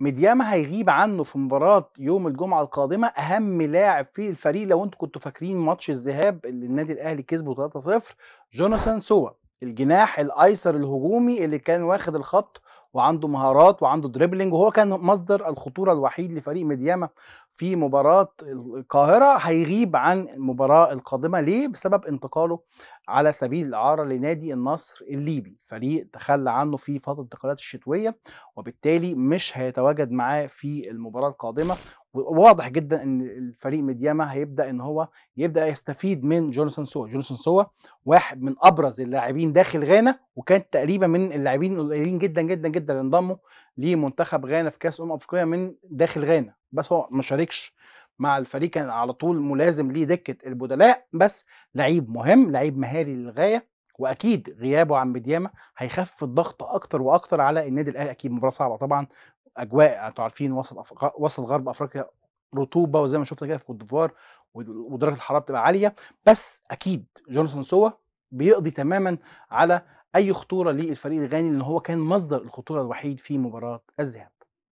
مدياما هيغيب عنه في مباراة يوم الجمعة القادمة أهم لاعب في الفريق لو أنتوا كنتوا فاكرين ماتش الذهاب اللي النادي الأهلي كسبه 3-0 جوناثان سوا الجناح الأيسر الهجومي اللي كان واخد الخط وعنده مهارات وعنده دريبلينج وهو كان مصدر الخطوره الوحيد لفريق مدياما في مباراه القاهره هيغيب عن المباراه القادمه ليه بسبب انتقاله على سبيل الاعاره لنادي النصر الليبي فريق تخلى عنه في فتره الانتقالات الشتويه وبالتالي مش هيتواجد معاه في المباراه القادمه واضح جدا ان الفريق مدياما هيبدا ان هو يبدا يستفيد من جونسون سوا جونسون سوا واحد من ابرز اللاعبين داخل غانا وكان تقريبا من اللاعبين القليلين جدا جدا جدا اللي انضموا لمنتخب غانا في كاس امم افريقيا من داخل غانا بس هو ما شاركش مع الفريق كان على طول ملازم ليه دكه البدلاء بس لعيب مهم لعيب مهاري للغايه واكيد غيابه عن مدياما هيخفف الضغط اكتر واكتر على النادي الاهلي اكيد مباراه صعبه طبعا اجواء انتوا عارفين وسط أفق... وسط غرب افريقيا رطوبه وزي ما شفنا كده في كوت ديفوار ودرجه الحراره بتبقى عاليه بس اكيد جوناثان سوا بيقضي تماما على اي خطوره للفريق الغاني لان هو كان مصدر الخطوره الوحيد في مباراه الذهاب